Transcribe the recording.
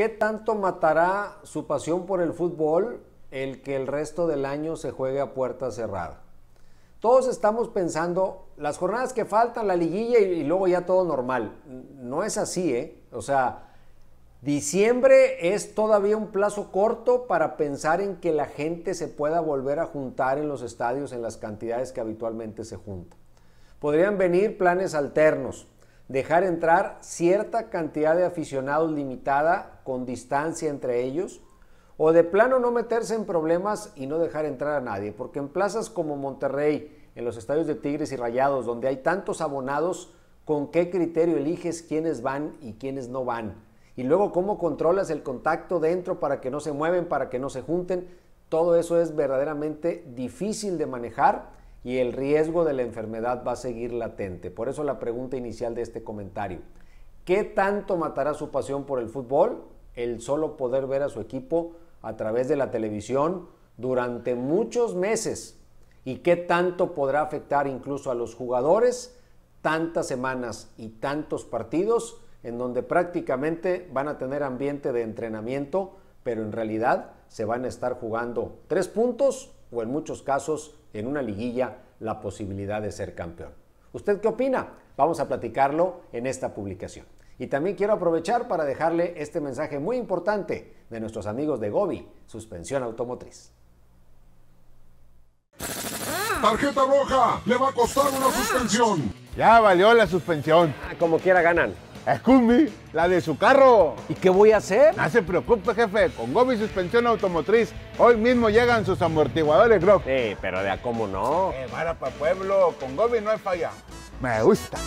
¿Qué tanto matará su pasión por el fútbol el que el resto del año se juegue a puerta cerrada? Todos estamos pensando, las jornadas que faltan, la liguilla y, luego ya todo normal. No es así, ¿eh? O sea, Diciembre es todavía un plazo corto para pensar en que la gente se pueda volver a juntar en los estadios en las cantidades que habitualmente se junta. Podrían venir planes alternos, dejar entrar cierta cantidad de aficionados limitada con distancia entre ellos, o de plano no meterse en problemas y no dejar entrar a nadie, porque en plazas como Monterrey, en los estadios de Tigres y Rayados, donde hay tantos abonados, ¿con qué criterio eliges quiénes van y quiénes no van? Y luego cómo controlas el contacto dentro para que no se mueven, para que no se junten. Todo eso es verdaderamente difícil de manejar y el riesgo de la enfermedad va a seguir latente. Por eso la pregunta inicial de este comentario. ¿Qué tanto matará su pasión por el fútbol? El solo poder ver a su equipo a través de la televisión durante muchos meses. ¿Y qué tanto podrá afectar incluso a los jugadores? Tantas semanas y tantos partidos en donde prácticamente van a tener ambiente de entrenamiento, pero en realidad se van a estar jugando tres puntos o en muchos casos en una liguilla la posibilidad de ser campeón. ¿Usted qué opina? Vamos a platicarlo en esta publicación. Y también quiero aprovechar para dejarle este mensaje muy importante de nuestros amigos de Gobi, Suspensión Automotriz. Tarjeta roja, le va a costar una ah. suspensión. Ya valió la suspensión. Ah, como quiera ganan. ¡Es la de su carro. ¿Y qué voy a hacer? No se preocupe, jefe. Con Gobi Suspensión Automotriz, hoy mismo llegan sus amortiguadores, bro. Sí, pero de a cómo no. Eh, para pueblo, con Gobi no hay falla. Me gusta.